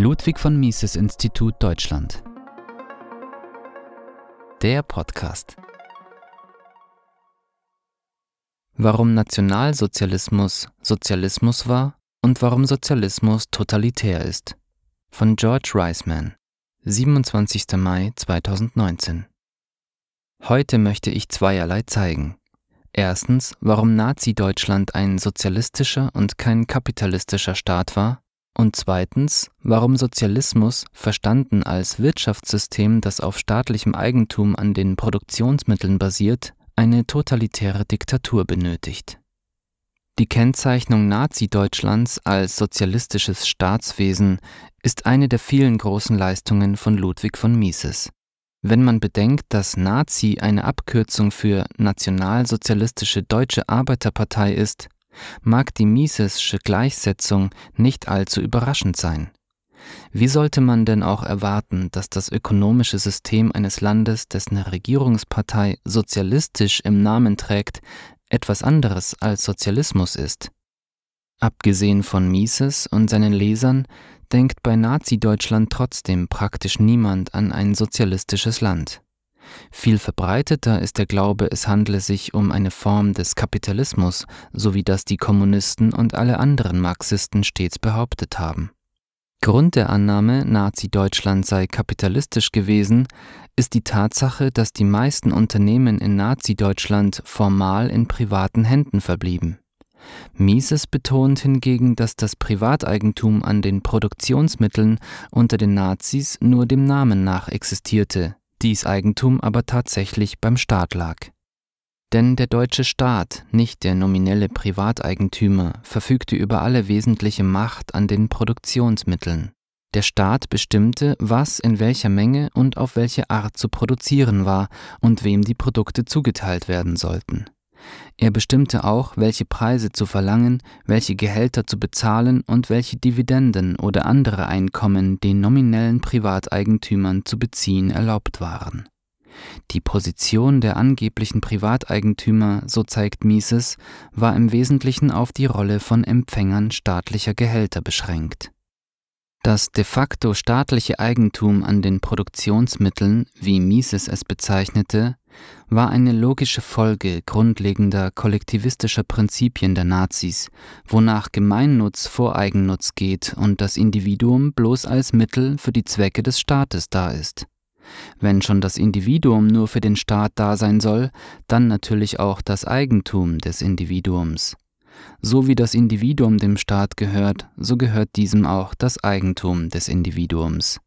Ludwig von Mises Institut Deutschland. Der Podcast. Warum Nationalsozialismus Sozialismus war und warum Sozialismus totalitär ist. Von George Reisman, 27. Mai 2019. Heute möchte ich zweierlei zeigen. Erstens, warum Nazi-Deutschland ein sozialistischer und kein kapitalistischer Staat war und zweitens, warum Sozialismus, verstanden als Wirtschaftssystem, das auf staatlichem Eigentum an den Produktionsmitteln basiert, eine totalitäre Diktatur benötigt. Die Kennzeichnung Nazi-Deutschlands als sozialistisches Staatswesen ist eine der vielen großen Leistungen von Ludwig von Mises. Wenn man bedenkt, dass Nazi eine Abkürzung für Nationalsozialistische Deutsche Arbeiterpartei ist, mag die Misesche Gleichsetzung nicht allzu überraschend sein. Wie sollte man denn auch erwarten, dass das ökonomische System eines Landes, dessen Regierungspartei sozialistisch im Namen trägt, etwas anderes als Sozialismus ist? Abgesehen von Mises und seinen Lesern denkt bei Nazi-Deutschland trotzdem praktisch niemand an ein sozialistisches Land. Viel verbreiteter ist der Glaube, es handle sich um eine Form des Kapitalismus, so wie das die Kommunisten und alle anderen Marxisten stets behauptet haben. Grund der Annahme, Nazi-Deutschland sei kapitalistisch gewesen, ist die Tatsache, dass die meisten Unternehmen in Nazi-Deutschland formal in privaten Händen verblieben. Mises betont hingegen, dass das Privateigentum an den Produktionsmitteln unter den Nazis nur dem Namen nach existierte, dies Eigentum aber tatsächlich beim Staat lag. Denn der deutsche Staat, nicht der nominelle Privateigentümer, verfügte über alle wesentliche Macht an den Produktionsmitteln. Der Staat bestimmte, was in welcher Menge und auf welche Art zu produzieren war und wem die Produkte zugeteilt werden sollten. Er bestimmte auch, welche Preise zu verlangen, welche Gehälter zu bezahlen und welche Dividenden oder andere Einkommen den nominellen Privateigentümern zu beziehen erlaubt waren. Die Position der angeblichen Privateigentümer, so zeigt Mises, war im Wesentlichen auf die Rolle von Empfängern staatlicher Gehälter beschränkt. Das de facto staatliche Eigentum an den Produktionsmitteln, wie Mises es bezeichnete, war eine logische Folge grundlegender kollektivistischer Prinzipien der Nazis, wonach Gemeinnutz vor Eigennutz geht und das Individuum bloß als Mittel für die Zwecke des Staates da ist. Wenn schon das Individuum nur für den Staat da sein soll, dann natürlich auch das Eigentum des Individuums. So wie das Individuum dem Staat gehört, so gehört diesem auch das Eigentum des Individuums.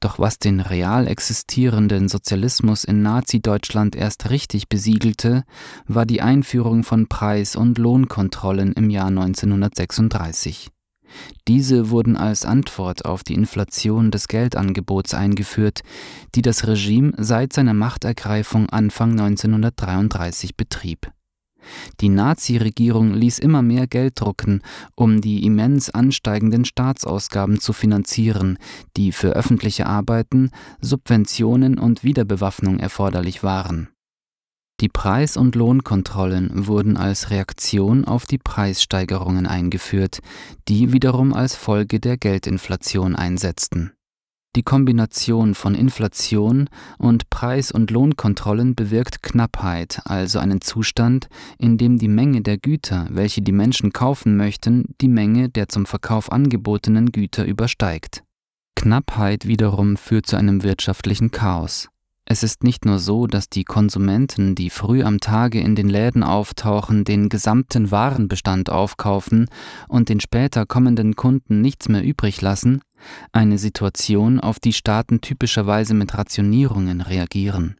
Doch was den real existierenden Sozialismus in Nazi-Deutschland erst richtig besiegelte, war die Einführung von Preis- und Lohnkontrollen im Jahr 1936. Diese wurden als Antwort auf die Inflation des Geldangebots eingeführt, die das Regime seit seiner Machtergreifung Anfang 1933 betrieb. Die Nazi-Regierung ließ immer mehr Geld drucken, um die immens ansteigenden Staatsausgaben zu finanzieren, die für öffentliche Arbeiten, Subventionen und Wiederbewaffnung erforderlich waren. Die Preis- und Lohnkontrollen wurden als Reaktion auf die Preissteigerungen eingeführt, die wiederum als Folge der Geldinflation einsetzten die Kombination von Inflation und Preis- und Lohnkontrollen bewirkt Knappheit, also einen Zustand, in dem die Menge der Güter, welche die Menschen kaufen möchten, die Menge der zum Verkauf angebotenen Güter übersteigt. Knappheit wiederum führt zu einem wirtschaftlichen Chaos. Es ist nicht nur so, dass die Konsumenten, die früh am Tage in den Läden auftauchen, den gesamten Warenbestand aufkaufen und den später kommenden Kunden nichts mehr übrig lassen, eine Situation, auf die Staaten typischerweise mit Rationierungen reagieren.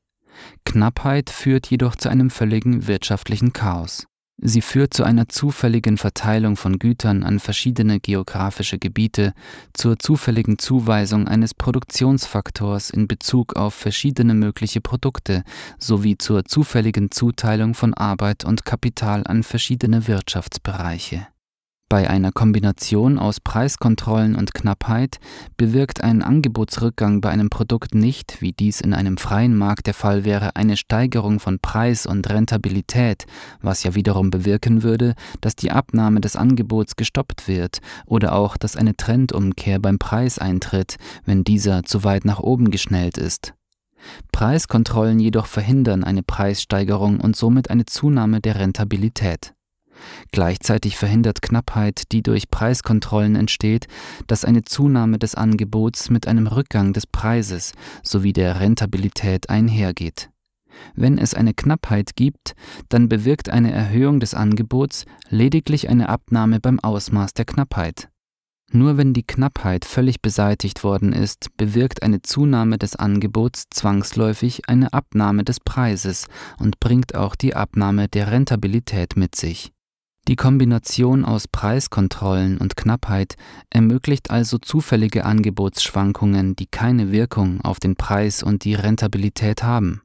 Knappheit führt jedoch zu einem völligen wirtschaftlichen Chaos. Sie führt zu einer zufälligen Verteilung von Gütern an verschiedene geografische Gebiete, zur zufälligen Zuweisung eines Produktionsfaktors in Bezug auf verschiedene mögliche Produkte sowie zur zufälligen Zuteilung von Arbeit und Kapital an verschiedene Wirtschaftsbereiche. Bei einer Kombination aus Preiskontrollen und Knappheit bewirkt ein Angebotsrückgang bei einem Produkt nicht, wie dies in einem freien Markt der Fall wäre, eine Steigerung von Preis und Rentabilität, was ja wiederum bewirken würde, dass die Abnahme des Angebots gestoppt wird oder auch, dass eine Trendumkehr beim Preis eintritt, wenn dieser zu weit nach oben geschnellt ist. Preiskontrollen jedoch verhindern eine Preissteigerung und somit eine Zunahme der Rentabilität. Gleichzeitig verhindert Knappheit, die durch Preiskontrollen entsteht, dass eine Zunahme des Angebots mit einem Rückgang des Preises sowie der Rentabilität einhergeht. Wenn es eine Knappheit gibt, dann bewirkt eine Erhöhung des Angebots lediglich eine Abnahme beim Ausmaß der Knappheit. Nur wenn die Knappheit völlig beseitigt worden ist, bewirkt eine Zunahme des Angebots zwangsläufig eine Abnahme des Preises und bringt auch die Abnahme der Rentabilität mit sich. Die Kombination aus Preiskontrollen und Knappheit ermöglicht also zufällige Angebotsschwankungen, die keine Wirkung auf den Preis und die Rentabilität haben.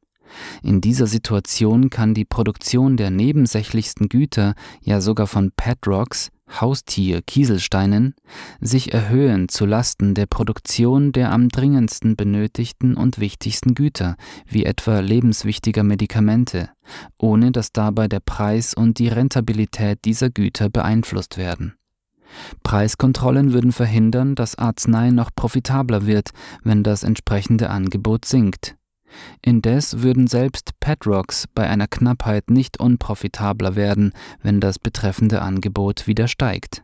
In dieser Situation kann die Produktion der nebensächlichsten Güter, ja sogar von Petrocks, Haustier-Kieselsteinen sich erhöhen zu Lasten der Produktion der am dringendsten benötigten und wichtigsten Güter, wie etwa lebenswichtiger Medikamente, ohne dass dabei der Preis und die Rentabilität dieser Güter beeinflusst werden. Preiskontrollen würden verhindern, dass Arznei noch profitabler wird, wenn das entsprechende Angebot sinkt Indes würden selbst Padrocks bei einer Knappheit nicht unprofitabler werden, wenn das betreffende Angebot wieder steigt.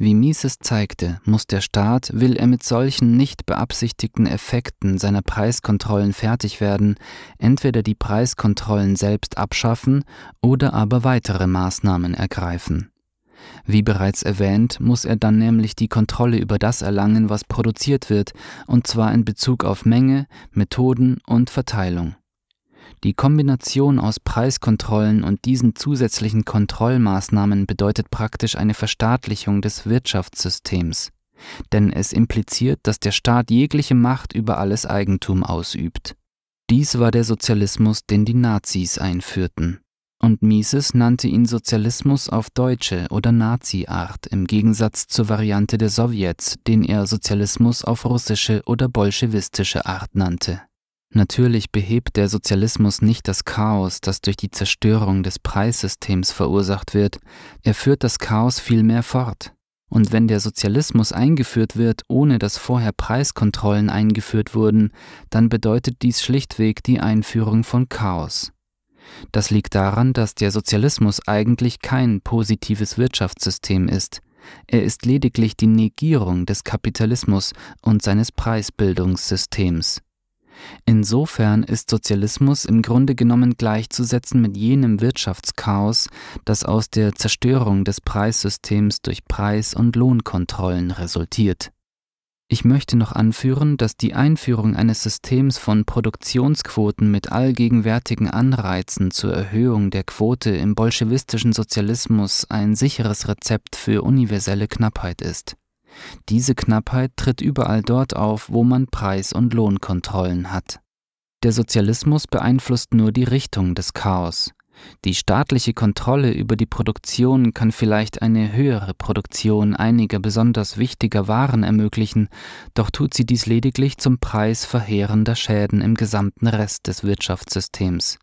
Wie Mises zeigte, muss der Staat, will er mit solchen nicht beabsichtigten Effekten seiner Preiskontrollen fertig werden, entweder die Preiskontrollen selbst abschaffen oder aber weitere Maßnahmen ergreifen. Wie bereits erwähnt, muss er dann nämlich die Kontrolle über das erlangen, was produziert wird, und zwar in Bezug auf Menge, Methoden und Verteilung. Die Kombination aus Preiskontrollen und diesen zusätzlichen Kontrollmaßnahmen bedeutet praktisch eine Verstaatlichung des Wirtschaftssystems, denn es impliziert, dass der Staat jegliche Macht über alles Eigentum ausübt. Dies war der Sozialismus, den die Nazis einführten und Mises nannte ihn Sozialismus auf deutsche oder Nazi-Art im Gegensatz zur Variante der Sowjets, den er Sozialismus auf russische oder bolschewistische Art nannte. Natürlich behebt der Sozialismus nicht das Chaos, das durch die Zerstörung des Preissystems verursacht wird, er führt das Chaos vielmehr fort. Und wenn der Sozialismus eingeführt wird, ohne dass vorher Preiskontrollen eingeführt wurden, dann bedeutet dies schlichtweg die Einführung von Chaos. Das liegt daran, dass der Sozialismus eigentlich kein positives Wirtschaftssystem ist. Er ist lediglich die Negierung des Kapitalismus und seines Preisbildungssystems. Insofern ist Sozialismus im Grunde genommen gleichzusetzen mit jenem Wirtschaftschaos, das aus der Zerstörung des Preissystems durch Preis- und Lohnkontrollen resultiert. Ich möchte noch anführen, dass die Einführung eines Systems von Produktionsquoten mit allgegenwärtigen Anreizen zur Erhöhung der Quote im bolschewistischen Sozialismus ein sicheres Rezept für universelle Knappheit ist. Diese Knappheit tritt überall dort auf, wo man Preis- und Lohnkontrollen hat. Der Sozialismus beeinflusst nur die Richtung des Chaos. Die staatliche Kontrolle über die Produktion kann vielleicht eine höhere Produktion einiger besonders wichtiger Waren ermöglichen, doch tut sie dies lediglich zum Preis verheerender Schäden im gesamten Rest des Wirtschaftssystems.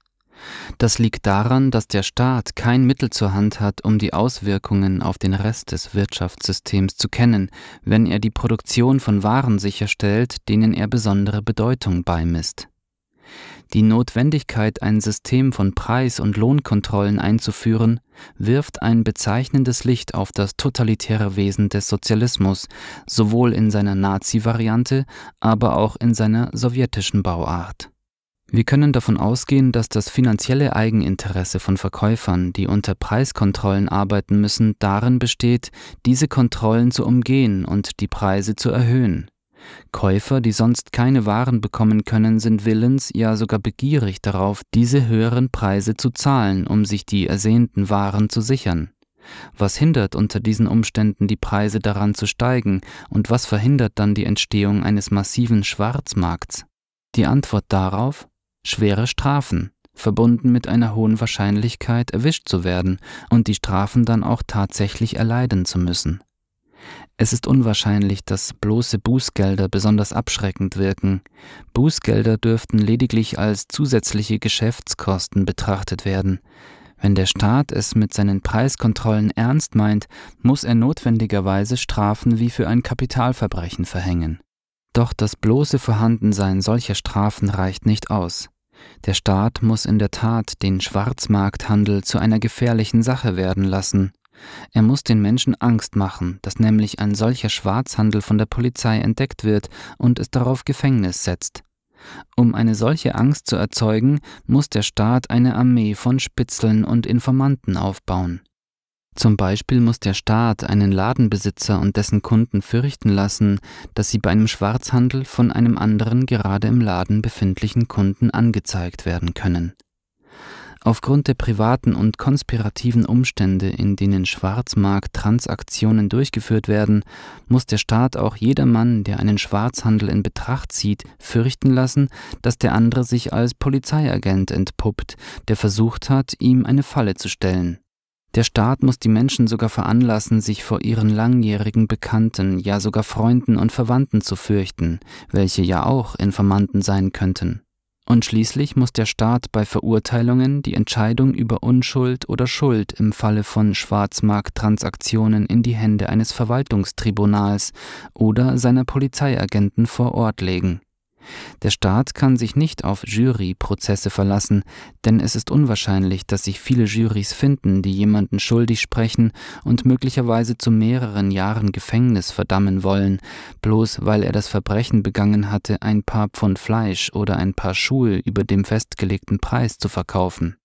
Das liegt daran, dass der Staat kein Mittel zur Hand hat, um die Auswirkungen auf den Rest des Wirtschaftssystems zu kennen, wenn er die Produktion von Waren sicherstellt, denen er besondere Bedeutung beimisst. Die Notwendigkeit, ein System von Preis- und Lohnkontrollen einzuführen, wirft ein bezeichnendes Licht auf das totalitäre Wesen des Sozialismus, sowohl in seiner Nazi-Variante, aber auch in seiner sowjetischen Bauart. Wir können davon ausgehen, dass das finanzielle Eigeninteresse von Verkäufern, die unter Preiskontrollen arbeiten müssen, darin besteht, diese Kontrollen zu umgehen und die Preise zu erhöhen. Käufer, die sonst keine Waren bekommen können, sind willens, ja sogar begierig darauf, diese höheren Preise zu zahlen, um sich die ersehnten Waren zu sichern. Was hindert unter diesen Umständen die Preise daran zu steigen und was verhindert dann die Entstehung eines massiven Schwarzmarkts? Die Antwort darauf? Schwere Strafen, verbunden mit einer hohen Wahrscheinlichkeit erwischt zu werden und die Strafen dann auch tatsächlich erleiden zu müssen. Es ist unwahrscheinlich, dass bloße Bußgelder besonders abschreckend wirken. Bußgelder dürften lediglich als zusätzliche Geschäftskosten betrachtet werden. Wenn der Staat es mit seinen Preiskontrollen ernst meint, muss er notwendigerweise Strafen wie für ein Kapitalverbrechen verhängen. Doch das bloße Vorhandensein solcher Strafen reicht nicht aus. Der Staat muss in der Tat den Schwarzmarkthandel zu einer gefährlichen Sache werden lassen er muss den Menschen Angst machen, dass nämlich ein solcher Schwarzhandel von der Polizei entdeckt wird und es darauf Gefängnis setzt. Um eine solche Angst zu erzeugen, muss der Staat eine Armee von Spitzeln und Informanten aufbauen. Zum Beispiel muss der Staat einen Ladenbesitzer und dessen Kunden fürchten lassen, dass sie bei einem Schwarzhandel von einem anderen gerade im Laden befindlichen Kunden angezeigt werden können. Aufgrund der privaten und konspirativen Umstände, in denen Schwarzmarkttransaktionen durchgeführt werden, muss der Staat auch jedermann, der einen Schwarzhandel in Betracht zieht, fürchten lassen, dass der andere sich als Polizeiagent entpuppt, der versucht hat, ihm eine Falle zu stellen. Der Staat muss die Menschen sogar veranlassen, sich vor ihren langjährigen Bekannten, ja sogar Freunden und Verwandten zu fürchten, welche ja auch Informanten sein könnten. Und schließlich muss der Staat bei Verurteilungen die Entscheidung über Unschuld oder Schuld im Falle von Schwarzmarkttransaktionen in die Hände eines Verwaltungstribunals oder seiner Polizeiagenten vor Ort legen. Der Staat kann sich nicht auf Juryprozesse verlassen, denn es ist unwahrscheinlich, dass sich viele Juries finden, die jemanden schuldig sprechen und möglicherweise zu mehreren Jahren Gefängnis verdammen wollen, bloß weil er das Verbrechen begangen hatte, ein paar Pfund Fleisch oder ein paar Schuhe über dem festgelegten Preis zu verkaufen.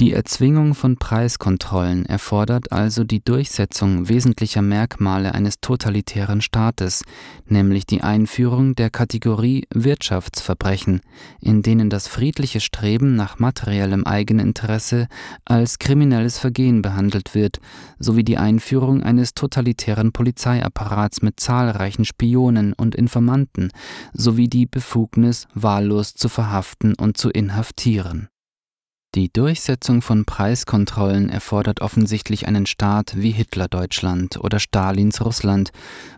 Die Erzwingung von Preiskontrollen erfordert also die Durchsetzung wesentlicher Merkmale eines totalitären Staates, nämlich die Einführung der Kategorie Wirtschaftsverbrechen, in denen das friedliche Streben nach materiellem Eigeninteresse als kriminelles Vergehen behandelt wird, sowie die Einführung eines totalitären Polizeiapparats mit zahlreichen Spionen und Informanten, sowie die Befugnis, wahllos zu verhaften und zu inhaftieren die Durchsetzung von Preiskontrollen erfordert offensichtlich einen Staat wie Hitler-Deutschland oder Stalins Russland,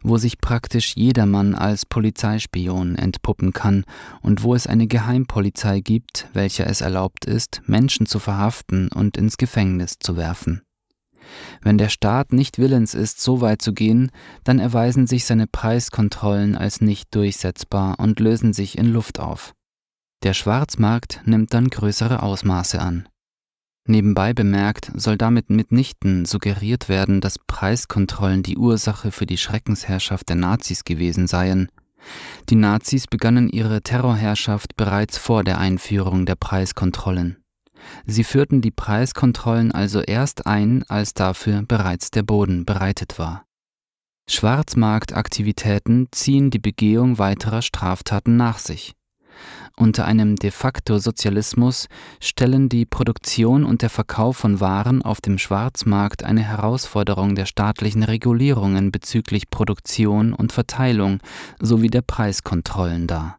wo sich praktisch jedermann als Polizeispion entpuppen kann und wo es eine Geheimpolizei gibt, welcher es erlaubt ist, Menschen zu verhaften und ins Gefängnis zu werfen. Wenn der Staat nicht willens ist, so weit zu gehen, dann erweisen sich seine Preiskontrollen als nicht durchsetzbar und lösen sich in Luft auf. Der Schwarzmarkt nimmt dann größere Ausmaße an. Nebenbei bemerkt soll damit mitnichten suggeriert werden, dass Preiskontrollen die Ursache für die Schreckensherrschaft der Nazis gewesen seien. Die Nazis begannen ihre Terrorherrschaft bereits vor der Einführung der Preiskontrollen. Sie führten die Preiskontrollen also erst ein, als dafür bereits der Boden bereitet war. Schwarzmarktaktivitäten ziehen die Begehung weiterer Straftaten nach sich. Unter einem de facto Sozialismus stellen die Produktion und der Verkauf von Waren auf dem Schwarzmarkt eine Herausforderung der staatlichen Regulierungen bezüglich Produktion und Verteilung sowie der Preiskontrollen dar.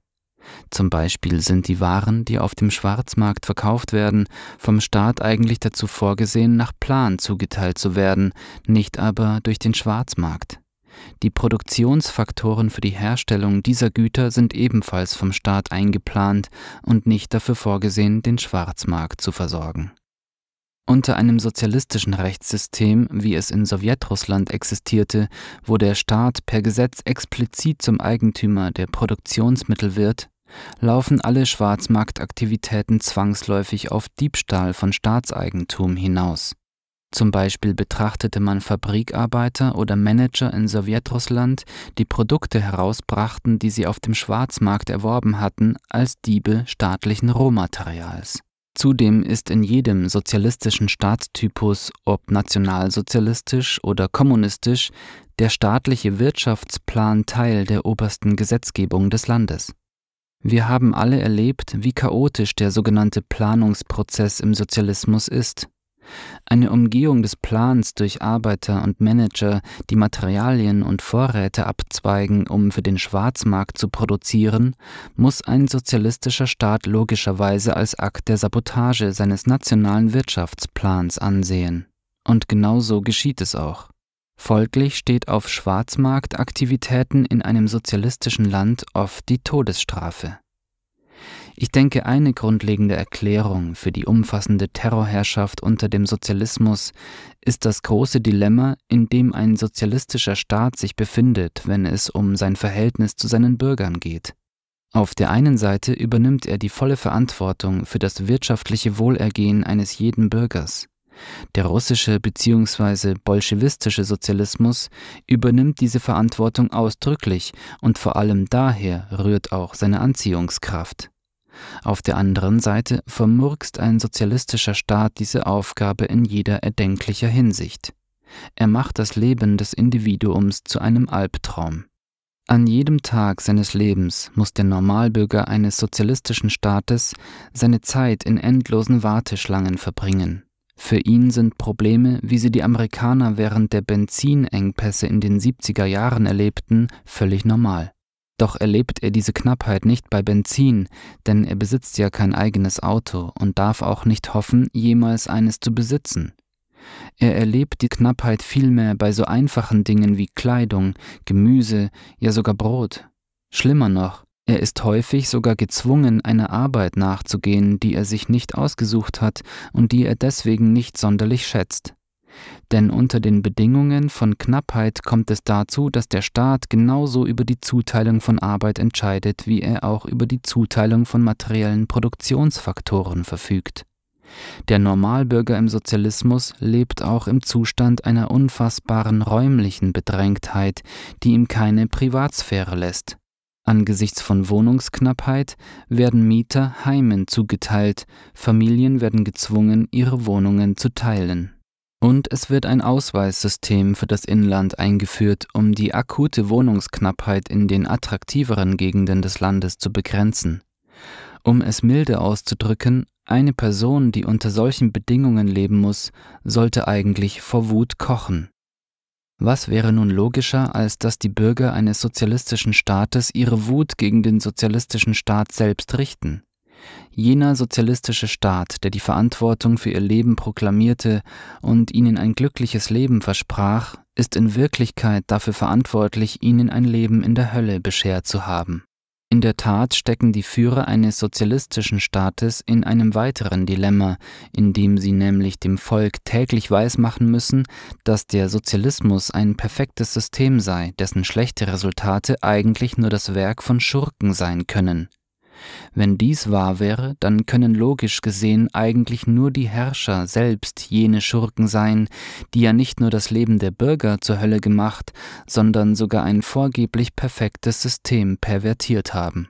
Zum Beispiel sind die Waren, die auf dem Schwarzmarkt verkauft werden, vom Staat eigentlich dazu vorgesehen, nach Plan zugeteilt zu werden, nicht aber durch den Schwarzmarkt. Die Produktionsfaktoren für die Herstellung dieser Güter sind ebenfalls vom Staat eingeplant und nicht dafür vorgesehen, den Schwarzmarkt zu versorgen. Unter einem sozialistischen Rechtssystem, wie es in Sowjetrussland existierte, wo der Staat per Gesetz explizit zum Eigentümer der Produktionsmittel wird, laufen alle Schwarzmarktaktivitäten zwangsläufig auf Diebstahl von Staatseigentum hinaus. Zum Beispiel betrachtete man Fabrikarbeiter oder Manager in Sowjetrussland, die Produkte herausbrachten, die sie auf dem Schwarzmarkt erworben hatten, als Diebe staatlichen Rohmaterials. Zudem ist in jedem sozialistischen Staatstypus, ob nationalsozialistisch oder kommunistisch, der staatliche Wirtschaftsplan Teil der obersten Gesetzgebung des Landes. Wir haben alle erlebt, wie chaotisch der sogenannte Planungsprozess im Sozialismus ist. Eine Umgehung des Plans durch Arbeiter und Manager, die Materialien und Vorräte abzweigen, um für den Schwarzmarkt zu produzieren, muss ein sozialistischer Staat logischerweise als Akt der Sabotage seines nationalen Wirtschaftsplans ansehen. Und genau so geschieht es auch. Folglich steht auf Schwarzmarktaktivitäten in einem sozialistischen Land oft die Todesstrafe. Ich denke, eine grundlegende Erklärung für die umfassende Terrorherrschaft unter dem Sozialismus ist das große Dilemma, in dem ein sozialistischer Staat sich befindet, wenn es um sein Verhältnis zu seinen Bürgern geht. Auf der einen Seite übernimmt er die volle Verantwortung für das wirtschaftliche Wohlergehen eines jeden Bürgers. Der russische bzw. bolschewistische Sozialismus übernimmt diese Verantwortung ausdrücklich und vor allem daher rührt auch seine Anziehungskraft. Auf der anderen Seite vermurkst ein sozialistischer Staat diese Aufgabe in jeder erdenklicher Hinsicht. Er macht das Leben des Individuums zu einem Albtraum. An jedem Tag seines Lebens muss der Normalbürger eines sozialistischen Staates seine Zeit in endlosen Warteschlangen verbringen. Für ihn sind Probleme, wie sie die Amerikaner während der Benzinengpässe in den 70er Jahren erlebten, völlig normal. Doch erlebt er diese Knappheit nicht bei Benzin, denn er besitzt ja kein eigenes Auto und darf auch nicht hoffen, jemals eines zu besitzen. Er erlebt die Knappheit vielmehr bei so einfachen Dingen wie Kleidung, Gemüse, ja sogar Brot. Schlimmer noch, er ist häufig sogar gezwungen, einer Arbeit nachzugehen, die er sich nicht ausgesucht hat und die er deswegen nicht sonderlich schätzt. Denn unter den Bedingungen von Knappheit kommt es dazu, dass der Staat genauso über die Zuteilung von Arbeit entscheidet, wie er auch über die Zuteilung von materiellen Produktionsfaktoren verfügt. Der Normalbürger im Sozialismus lebt auch im Zustand einer unfassbaren räumlichen Bedrängtheit, die ihm keine Privatsphäre lässt. Angesichts von Wohnungsknappheit werden Mieter Heimen zugeteilt, Familien werden gezwungen, ihre Wohnungen zu teilen und es wird ein Ausweissystem für das Inland eingeführt, um die akute Wohnungsknappheit in den attraktiveren Gegenden des Landes zu begrenzen. Um es milde auszudrücken, eine Person, die unter solchen Bedingungen leben muss, sollte eigentlich vor Wut kochen. Was wäre nun logischer, als dass die Bürger eines sozialistischen Staates ihre Wut gegen den sozialistischen Staat selbst richten? Jener sozialistische Staat, der die Verantwortung für ihr Leben proklamierte und ihnen ein glückliches Leben versprach, ist in Wirklichkeit dafür verantwortlich, ihnen ein Leben in der Hölle beschert zu haben. In der Tat stecken die Führer eines sozialistischen Staates in einem weiteren Dilemma, in dem sie nämlich dem Volk täglich weismachen müssen, dass der Sozialismus ein perfektes System sei, dessen schlechte Resultate eigentlich nur das Werk von Schurken sein können. Wenn dies wahr wäre, dann können logisch gesehen eigentlich nur die Herrscher selbst jene Schurken sein, die ja nicht nur das Leben der Bürger zur Hölle gemacht, sondern sogar ein vorgeblich perfektes System pervertiert haben.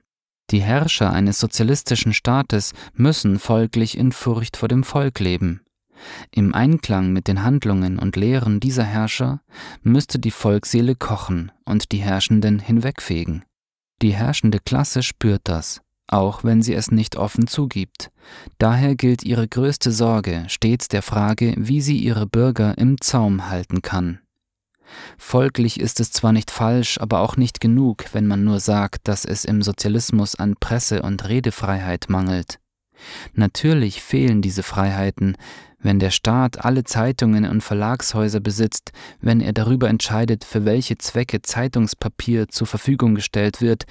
Die Herrscher eines sozialistischen Staates müssen folglich in Furcht vor dem Volk leben. Im Einklang mit den Handlungen und Lehren dieser Herrscher müsste die Volksseele kochen und die Herrschenden hinwegfegen. Die herrschende Klasse spürt das auch wenn sie es nicht offen zugibt. Daher gilt ihre größte Sorge stets der Frage, wie sie ihre Bürger im Zaum halten kann. Folglich ist es zwar nicht falsch, aber auch nicht genug, wenn man nur sagt, dass es im Sozialismus an Presse und Redefreiheit mangelt. Natürlich fehlen diese Freiheiten, wenn der Staat alle Zeitungen und Verlagshäuser besitzt, wenn er darüber entscheidet, für welche Zwecke Zeitungspapier zur Verfügung gestellt wird,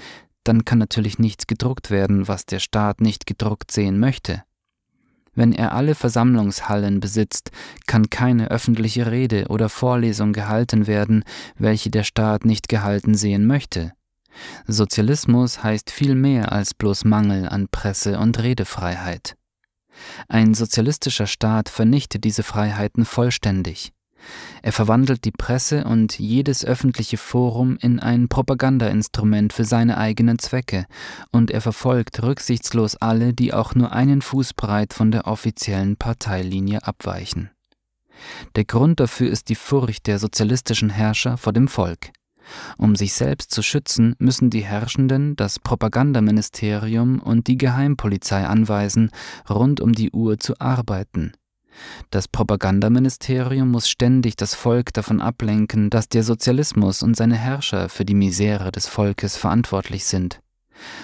dann kann natürlich nichts gedruckt werden, was der Staat nicht gedruckt sehen möchte. Wenn er alle Versammlungshallen besitzt, kann keine öffentliche Rede oder Vorlesung gehalten werden, welche der Staat nicht gehalten sehen möchte. Sozialismus heißt viel mehr als bloß Mangel an Presse- und Redefreiheit. Ein sozialistischer Staat vernichtet diese Freiheiten vollständig. Er verwandelt die Presse und jedes öffentliche Forum in ein Propagandainstrument für seine eigenen Zwecke, und er verfolgt rücksichtslos alle, die auch nur einen Fuß breit von der offiziellen Parteilinie abweichen. Der Grund dafür ist die Furcht der sozialistischen Herrscher vor dem Volk. Um sich selbst zu schützen, müssen die Herrschenden das Propagandaministerium und die Geheimpolizei anweisen, rund um die Uhr zu arbeiten, das Propagandaministerium muss ständig das Volk davon ablenken, dass der Sozialismus und seine Herrscher für die Misere des Volkes verantwortlich sind.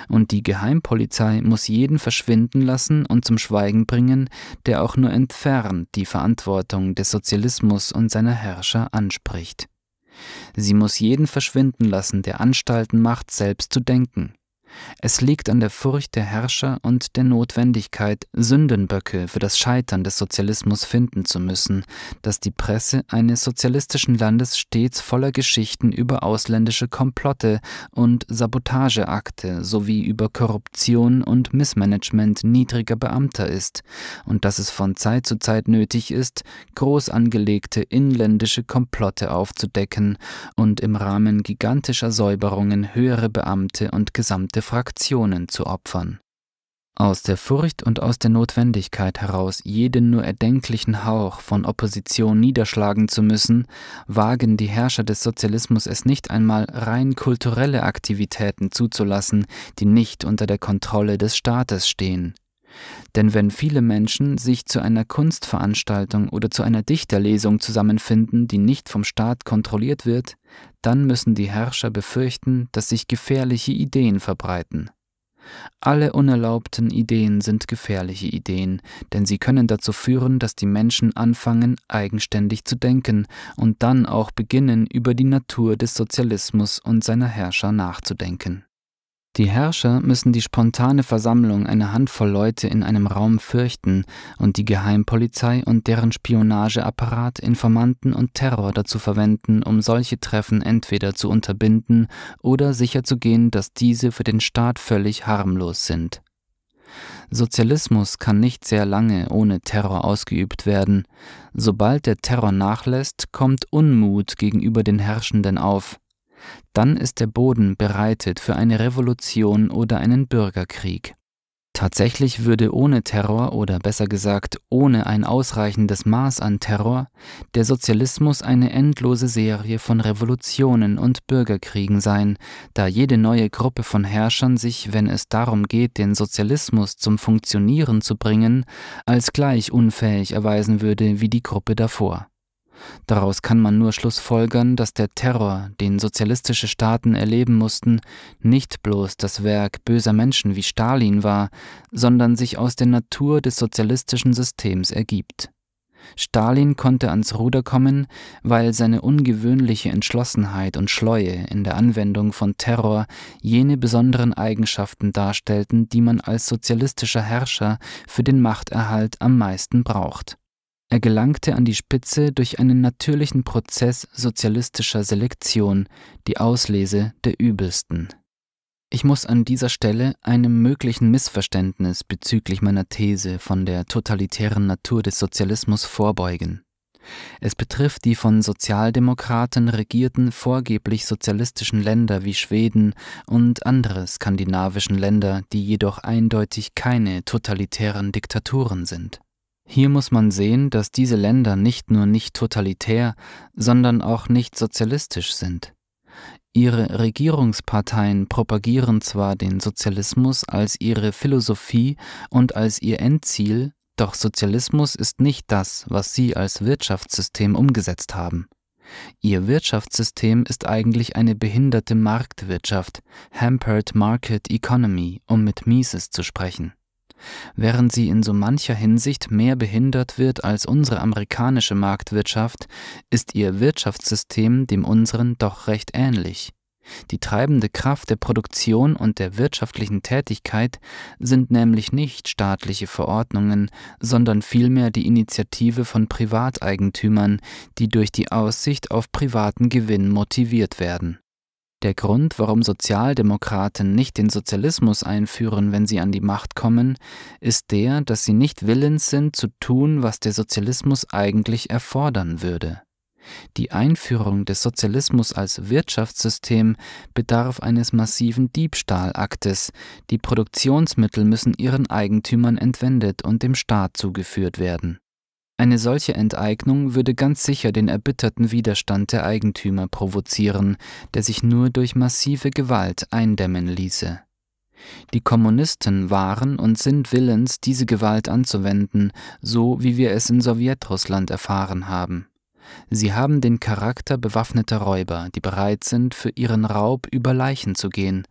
Und die Geheimpolizei muss jeden verschwinden lassen und zum Schweigen bringen, der auch nur entfernt die Verantwortung des Sozialismus und seiner Herrscher anspricht. Sie muss jeden verschwinden lassen, der Anstalten macht, selbst zu denken. Es liegt an der Furcht der Herrscher und der Notwendigkeit, Sündenböcke für das Scheitern des Sozialismus finden zu müssen, dass die Presse eines sozialistischen Landes stets voller Geschichten über ausländische Komplotte und Sabotageakte sowie über Korruption und Missmanagement niedriger Beamter ist und dass es von Zeit zu Zeit nötig ist, groß angelegte inländische Komplotte aufzudecken und im Rahmen gigantischer Säuberungen höhere Beamte und gesamte bestimmte Fraktionen zu opfern. Aus der Furcht und aus der Notwendigkeit heraus, jeden nur erdenklichen Hauch von Opposition niederschlagen zu müssen, wagen die Herrscher des Sozialismus es nicht einmal rein kulturelle Aktivitäten zuzulassen, die nicht unter der Kontrolle des Staates stehen. Denn wenn viele Menschen sich zu einer Kunstveranstaltung oder zu einer Dichterlesung zusammenfinden, die nicht vom Staat kontrolliert wird, dann müssen die Herrscher befürchten, dass sich gefährliche Ideen verbreiten. Alle unerlaubten Ideen sind gefährliche Ideen, denn sie können dazu führen, dass die Menschen anfangen, eigenständig zu denken und dann auch beginnen, über die Natur des Sozialismus und seiner Herrscher nachzudenken. Die Herrscher müssen die spontane Versammlung einer Handvoll Leute in einem Raum fürchten und die Geheimpolizei und deren Spionageapparat Informanten und Terror dazu verwenden, um solche Treffen entweder zu unterbinden oder sicherzugehen, dass diese für den Staat völlig harmlos sind. Sozialismus kann nicht sehr lange ohne Terror ausgeübt werden. Sobald der Terror nachlässt, kommt Unmut gegenüber den Herrschenden auf, dann ist der Boden bereitet für eine Revolution oder einen Bürgerkrieg. Tatsächlich würde ohne Terror oder besser gesagt ohne ein ausreichendes Maß an Terror der Sozialismus eine endlose Serie von Revolutionen und Bürgerkriegen sein, da jede neue Gruppe von Herrschern sich, wenn es darum geht, den Sozialismus zum Funktionieren zu bringen, als gleich unfähig erweisen würde wie die Gruppe davor. Daraus kann man nur schlussfolgern, dass der Terror, den sozialistische Staaten erleben mussten, nicht bloß das Werk böser Menschen wie Stalin war, sondern sich aus der Natur des sozialistischen Systems ergibt. Stalin konnte ans Ruder kommen, weil seine ungewöhnliche Entschlossenheit und Schleue in der Anwendung von Terror jene besonderen Eigenschaften darstellten, die man als sozialistischer Herrscher für den Machterhalt am meisten braucht. Er gelangte an die Spitze durch einen natürlichen Prozess sozialistischer Selektion, die Auslese der Übelsten. Ich muss an dieser Stelle einem möglichen Missverständnis bezüglich meiner These von der totalitären Natur des Sozialismus vorbeugen. Es betrifft die von Sozialdemokraten regierten vorgeblich sozialistischen Länder wie Schweden und andere skandinavischen Länder, die jedoch eindeutig keine totalitären Diktaturen sind. Hier muss man sehen, dass diese Länder nicht nur nicht totalitär, sondern auch nicht sozialistisch sind. Ihre Regierungsparteien propagieren zwar den Sozialismus als ihre Philosophie und als ihr Endziel, doch Sozialismus ist nicht das, was sie als Wirtschaftssystem umgesetzt haben. Ihr Wirtschaftssystem ist eigentlich eine behinderte Marktwirtschaft, Hampered Market Economy, um mit Mises zu sprechen. Während sie in so mancher Hinsicht mehr behindert wird als unsere amerikanische Marktwirtschaft, ist ihr Wirtschaftssystem dem unseren doch recht ähnlich. Die treibende Kraft der Produktion und der wirtschaftlichen Tätigkeit sind nämlich nicht staatliche Verordnungen, sondern vielmehr die Initiative von Privateigentümern, die durch die Aussicht auf privaten Gewinn motiviert werden der Grund, warum Sozialdemokraten nicht den Sozialismus einführen, wenn sie an die Macht kommen, ist der, dass sie nicht willens sind zu tun, was der Sozialismus eigentlich erfordern würde. Die Einführung des Sozialismus als Wirtschaftssystem bedarf eines massiven Diebstahlaktes, die Produktionsmittel müssen ihren Eigentümern entwendet und dem Staat zugeführt werden. Eine solche Enteignung würde ganz sicher den erbitterten Widerstand der Eigentümer provozieren, der sich nur durch massive Gewalt eindämmen ließe. Die Kommunisten waren und sind willens, diese Gewalt anzuwenden, so wie wir es in Sowjetrussland erfahren haben. Sie haben den Charakter bewaffneter Räuber, die bereit sind, für ihren Raub über Leichen zu gehen,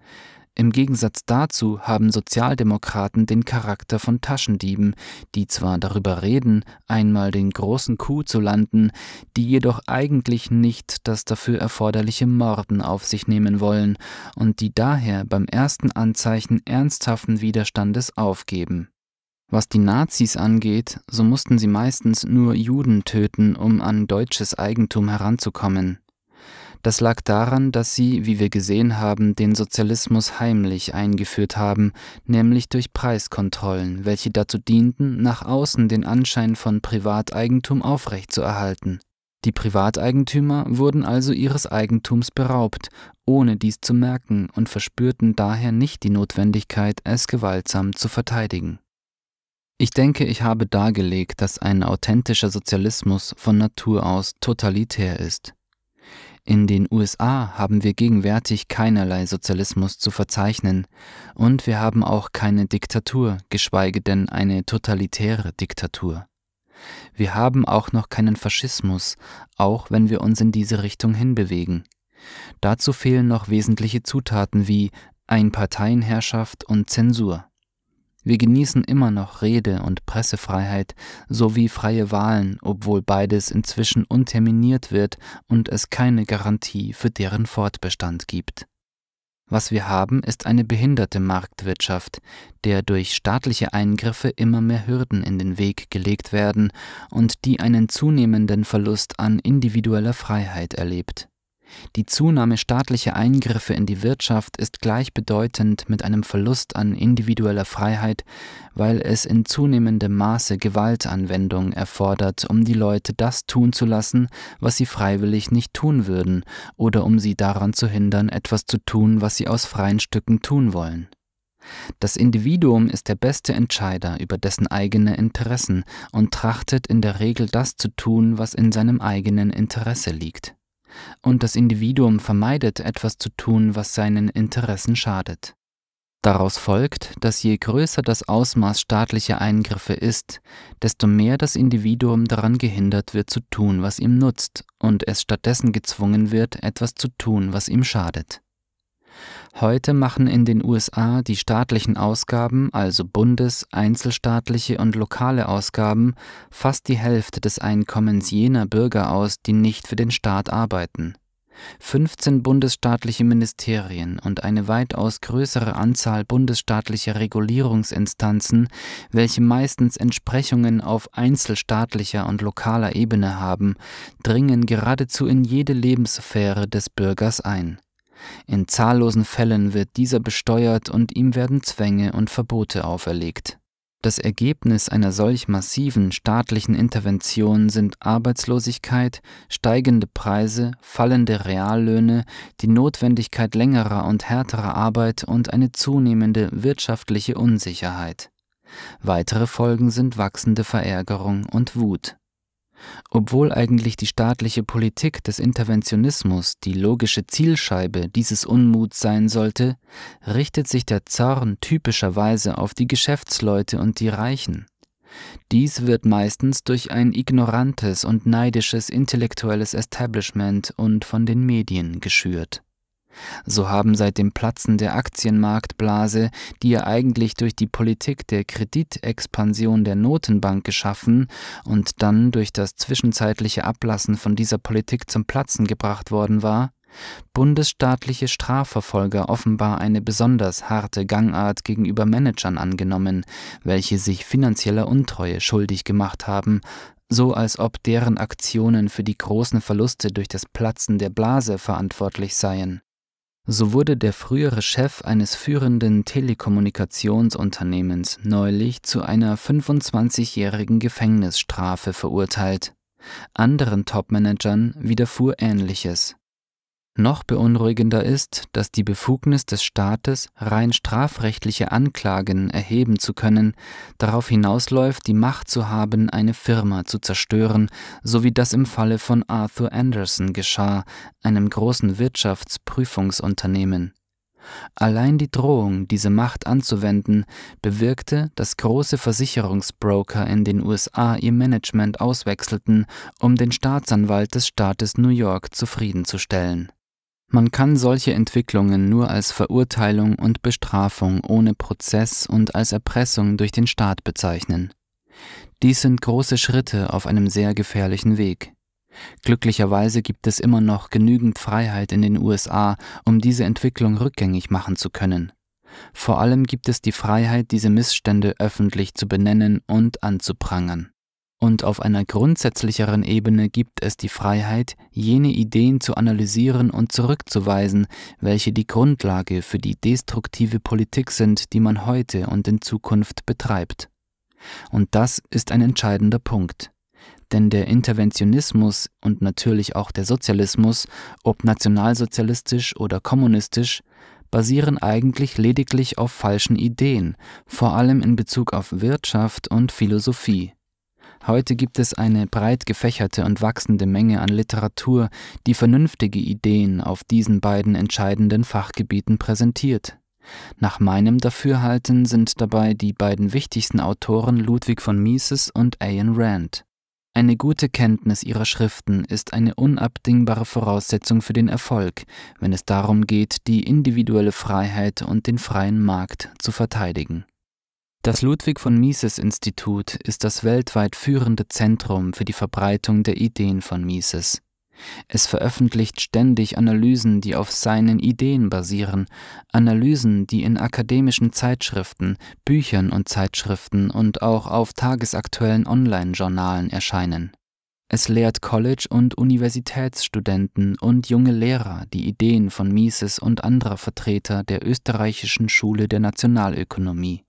im Gegensatz dazu haben Sozialdemokraten den Charakter von Taschendieben, die zwar darüber reden, einmal den großen Coup zu landen, die jedoch eigentlich nicht das dafür erforderliche Morden auf sich nehmen wollen und die daher beim ersten Anzeichen ernsthaften Widerstandes aufgeben. Was die Nazis angeht, so mussten sie meistens nur Juden töten, um an deutsches Eigentum heranzukommen. Das lag daran, dass sie, wie wir gesehen haben, den Sozialismus heimlich eingeführt haben, nämlich durch Preiskontrollen, welche dazu dienten, nach außen den Anschein von Privateigentum aufrechtzuerhalten. Die Privateigentümer wurden also ihres Eigentums beraubt, ohne dies zu merken und verspürten daher nicht die Notwendigkeit, es gewaltsam zu verteidigen. Ich denke, ich habe dargelegt, dass ein authentischer Sozialismus von Natur aus totalitär ist. In den USA haben wir gegenwärtig keinerlei Sozialismus zu verzeichnen, und wir haben auch keine Diktatur, geschweige denn eine totalitäre Diktatur. Wir haben auch noch keinen Faschismus, auch wenn wir uns in diese Richtung hinbewegen. Dazu fehlen noch wesentliche Zutaten wie Einparteienherrschaft und Zensur. Wir genießen immer noch Rede- und Pressefreiheit sowie freie Wahlen, obwohl beides inzwischen unterminiert wird und es keine Garantie für deren Fortbestand gibt. Was wir haben, ist eine behinderte Marktwirtschaft, der durch staatliche Eingriffe immer mehr Hürden in den Weg gelegt werden und die einen zunehmenden Verlust an individueller Freiheit erlebt. Die Zunahme staatlicher Eingriffe in die Wirtschaft ist gleichbedeutend mit einem Verlust an individueller Freiheit, weil es in zunehmendem Maße Gewaltanwendung erfordert, um die Leute das tun zu lassen, was sie freiwillig nicht tun würden, oder um sie daran zu hindern, etwas zu tun, was sie aus freien Stücken tun wollen. Das Individuum ist der beste Entscheider über dessen eigene Interessen und trachtet in der Regel das zu tun, was in seinem eigenen Interesse liegt und das Individuum vermeidet, etwas zu tun, was seinen Interessen schadet. Daraus folgt, dass je größer das Ausmaß staatlicher Eingriffe ist, desto mehr das Individuum daran gehindert wird zu tun, was ihm nutzt, und es stattdessen gezwungen wird, etwas zu tun, was ihm schadet. Heute machen in den USA die staatlichen Ausgaben, also Bundes-, einzelstaatliche und lokale Ausgaben, fast die Hälfte des Einkommens jener Bürger aus, die nicht für den Staat arbeiten. 15 bundesstaatliche Ministerien und eine weitaus größere Anzahl bundesstaatlicher Regulierungsinstanzen, welche meistens Entsprechungen auf einzelstaatlicher und lokaler Ebene haben, dringen geradezu in jede Lebenssphäre des Bürgers ein. In zahllosen Fällen wird dieser besteuert und ihm werden Zwänge und Verbote auferlegt. Das Ergebnis einer solch massiven staatlichen Intervention sind Arbeitslosigkeit, steigende Preise, fallende Reallöhne, die Notwendigkeit längerer und härterer Arbeit und eine zunehmende wirtschaftliche Unsicherheit. Weitere Folgen sind wachsende Verärgerung und Wut. Obwohl eigentlich die staatliche Politik des Interventionismus die logische Zielscheibe dieses Unmuts sein sollte, richtet sich der Zorn typischerweise auf die Geschäftsleute und die Reichen. Dies wird meistens durch ein ignorantes und neidisches intellektuelles Establishment und von den Medien geschürt. So haben seit dem Platzen der Aktienmarktblase, die ja eigentlich durch die Politik der Kreditexpansion der Notenbank geschaffen und dann durch das zwischenzeitliche Ablassen von dieser Politik zum Platzen gebracht worden war, bundesstaatliche Strafverfolger offenbar eine besonders harte Gangart gegenüber Managern angenommen, welche sich finanzieller Untreue schuldig gemacht haben, so als ob deren Aktionen für die großen Verluste durch das Platzen der Blase verantwortlich seien. So wurde der frühere Chef eines führenden Telekommunikationsunternehmens neulich zu einer 25-jährigen Gefängnisstrafe verurteilt. Anderen Topmanagern widerfuhr Ähnliches. Noch beunruhigender ist, dass die Befugnis des Staates, rein strafrechtliche Anklagen erheben zu können, darauf hinausläuft, die Macht zu haben, eine Firma zu zerstören, so wie das im Falle von Arthur Anderson geschah, einem großen Wirtschaftsprüfungsunternehmen. Allein die Drohung, diese Macht anzuwenden, bewirkte, dass große Versicherungsbroker in den USA ihr Management auswechselten, um den Staatsanwalt des Staates New York zufriedenzustellen. Man kann solche Entwicklungen nur als Verurteilung und Bestrafung ohne Prozess und als Erpressung durch den Staat bezeichnen. Dies sind große Schritte auf einem sehr gefährlichen Weg. Glücklicherweise gibt es immer noch genügend Freiheit in den USA, um diese Entwicklung rückgängig machen zu können. Vor allem gibt es die Freiheit, diese Missstände öffentlich zu benennen und anzuprangern. Und auf einer grundsätzlicheren Ebene gibt es die Freiheit, jene Ideen zu analysieren und zurückzuweisen, welche die Grundlage für die destruktive Politik sind, die man heute und in Zukunft betreibt. Und das ist ein entscheidender Punkt. Denn der Interventionismus und natürlich auch der Sozialismus, ob nationalsozialistisch oder kommunistisch, basieren eigentlich lediglich auf falschen Ideen, vor allem in Bezug auf Wirtschaft und Philosophie. Heute gibt es eine breit gefächerte und wachsende Menge an Literatur, die vernünftige Ideen auf diesen beiden entscheidenden Fachgebieten präsentiert. Nach meinem Dafürhalten sind dabei die beiden wichtigsten Autoren Ludwig von Mises und Ayn Rand. Eine gute Kenntnis ihrer Schriften ist eine unabdingbare Voraussetzung für den Erfolg, wenn es darum geht, die individuelle Freiheit und den freien Markt zu verteidigen. Das Ludwig von Mises Institut ist das weltweit führende Zentrum für die Verbreitung der Ideen von Mises. Es veröffentlicht ständig Analysen, die auf seinen Ideen basieren, Analysen, die in akademischen Zeitschriften, Büchern und Zeitschriften und auch auf tagesaktuellen Online-Journalen erscheinen. Es lehrt College- und Universitätsstudenten und junge Lehrer die Ideen von Mises und anderer Vertreter der österreichischen Schule der Nationalökonomie.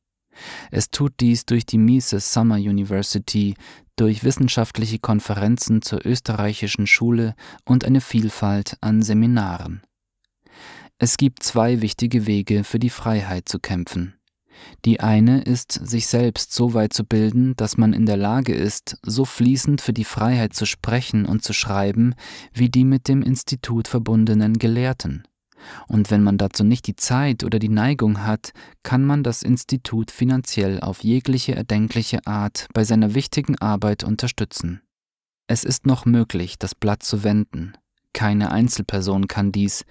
Es tut dies durch die Mises Summer University, durch wissenschaftliche Konferenzen zur österreichischen Schule und eine Vielfalt an Seminaren. Es gibt zwei wichtige Wege für die Freiheit zu kämpfen. Die eine ist, sich selbst so weit zu bilden, dass man in der Lage ist, so fließend für die Freiheit zu sprechen und zu schreiben, wie die mit dem Institut verbundenen Gelehrten. Und wenn man dazu nicht die Zeit oder die Neigung hat, kann man das Institut finanziell auf jegliche erdenkliche Art bei seiner wichtigen Arbeit unterstützen. Es ist noch möglich, das Blatt zu wenden. Keine Einzelperson kann dies,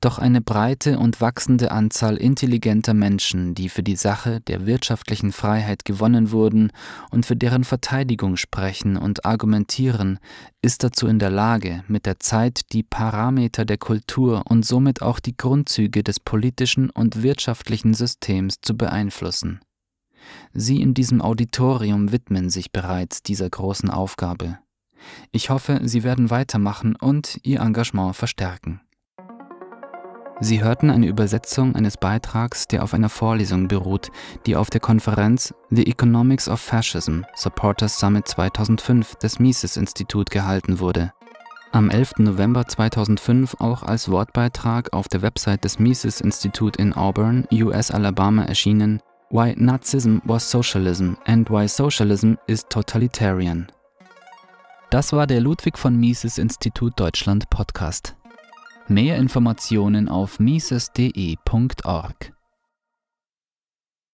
doch eine breite und wachsende Anzahl intelligenter Menschen, die für die Sache der wirtschaftlichen Freiheit gewonnen wurden und für deren Verteidigung sprechen und argumentieren, ist dazu in der Lage, mit der Zeit die Parameter der Kultur und somit auch die Grundzüge des politischen und wirtschaftlichen Systems zu beeinflussen. Sie in diesem Auditorium widmen sich bereits dieser großen Aufgabe. Ich hoffe, Sie werden weitermachen und Ihr Engagement verstärken. Sie hörten eine Übersetzung eines Beitrags, der auf einer Vorlesung beruht, die auf der Konferenz The Economics of Fascism Supporters Summit 2005 des Mises-Institut gehalten wurde. Am 11. November 2005 auch als Wortbeitrag auf der Website des Mises-Institut in Auburn, US-Alabama erschienen Why Nazism was Socialism and Why Socialism is Totalitarian. Das war der Ludwig von Mises Institut Deutschland Podcast. Mehr Informationen auf mises.de.org